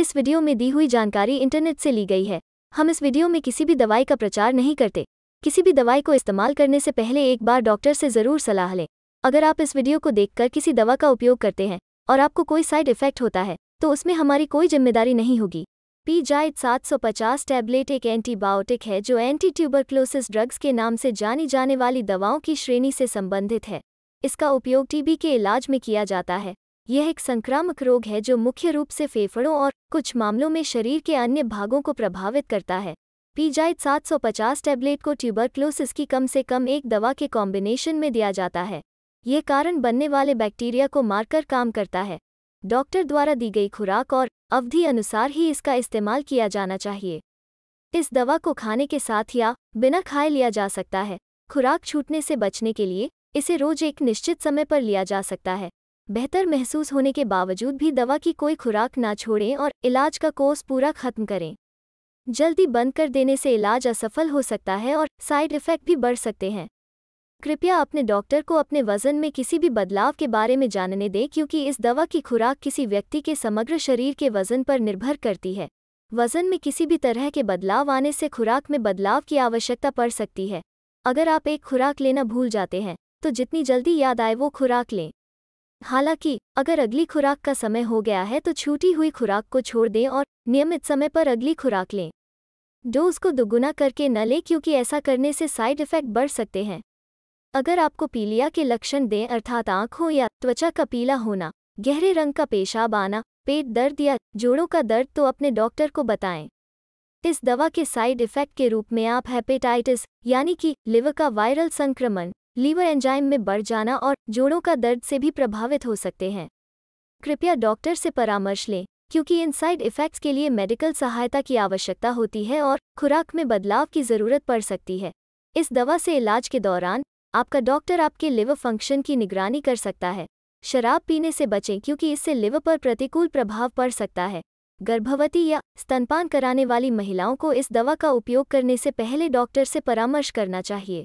इस वीडियो में दी हुई जानकारी इंटरनेट से ली गई है हम इस वीडियो में किसी भी दवाई का प्रचार नहीं करते किसी भी दवाई को इस्तेमाल करने से पहले एक बार डॉक्टर से ज़रूर सलाह लें अगर आप इस वीडियो को देखकर किसी दवा का उपयोग करते हैं और आपको कोई साइड इफेक्ट होता है तो उसमें हमारी कोई जिम्मेदारी नहीं होगी पी जाइड 750 टैबलेट एक एंटीबायोटिक है जो एंटी ट्यूबरक्लोसिस ड्रग्स के नाम से जानी जाने वाली दवाओं की श्रेणी से संबंधित है इसका उपयोग टीबी के इलाज में किया जाता है यह एक संक्रामक रोग है जो मुख्य रूप से फेफड़ों और कुछ मामलों में शरीर के अन्य भागों को प्रभावित करता है पीजाइट 750 टैबलेट को ट्यूबरक्लोसिस की कम से कम एक दवा के कॉम्बिनेशन में दिया जाता है ये कारण बनने वाले बैक्टीरिया को मारकर काम करता है डॉक्टर द्वारा दी गई खुराक और अवधि अनुसार ही इसका इस्तेमाल किया जाना चाहिए इस दवा को खाने के साथ या बिना खाए लिया जा सकता है खुराक छूटने से बचने के लिए इसे रोज एक निश्चित समय पर लिया जा सकता है बेहतर महसूस होने के बावजूद भी दवा की कोई खुराक ना छोड़ें और इलाज का कोर्स पूरा खत्म करें जल्दी बंद कर देने से इलाज असफल हो सकता है और साइड इफ़ेक्ट भी बढ़ सकते हैं कृपया अपने डॉक्टर को अपने वजन में किसी भी बदलाव के बारे में जानने दें क्योंकि इस दवा की खुराक किसी व्यक्ति के समग्र शरीर के वजन पर निर्भर करती है वजन में किसी भी तरह के बदलाव आने से खुराक में बदलाव की आवश्यकता पड़ सकती है अगर आप एक खुराक लेना भूल जाते हैं तो जितनी जल्दी याद आए वो खुराक लें हालांकि अगर अगली खुराक का समय हो गया है तो छूटी हुई खुराक को छोड़ दें और नियमित समय पर अगली खुराक लें डोज को दुगुना करके न लें क्योंकि ऐसा करने से साइड इफ़ेक्ट बढ़ सकते हैं अगर आपको पीलिया के लक्षण दें अर्थात आँखों या त्वचा का पीला होना गहरे रंग का पेशाब आना पेट दर्द या जोड़ों का दर्द तो अपने डॉक्टर को बताएं इस दवा के साइड इफ़ेक्ट के रूप में आप हेपेटाइटिस यानी कि लिवर का वायरल संक्रमण लीवर एंजाइम में बढ़ जाना और जोड़ों का दर्द से भी प्रभावित हो सकते हैं कृपया डॉक्टर से परामर्श लें क्योंकि इन साइड इफ़ेक्ट्स के लिए मेडिकल सहायता की आवश्यकता होती है और खुराक में बदलाव की ज़रूरत पड़ सकती है इस दवा से इलाज के दौरान आपका डॉक्टर आपके लिवर फंक्शन की निगरानी कर सकता है शराब पीने से बचें क्योंकि इससे लिवर पर प्रतिकूल प्रभाव पड़ सकता है गर्भवती या स्तनपान कराने वाली महिलाओं को इस दवा का उपयोग करने से पहले डॉक्टर से परामर्श करना चाहिए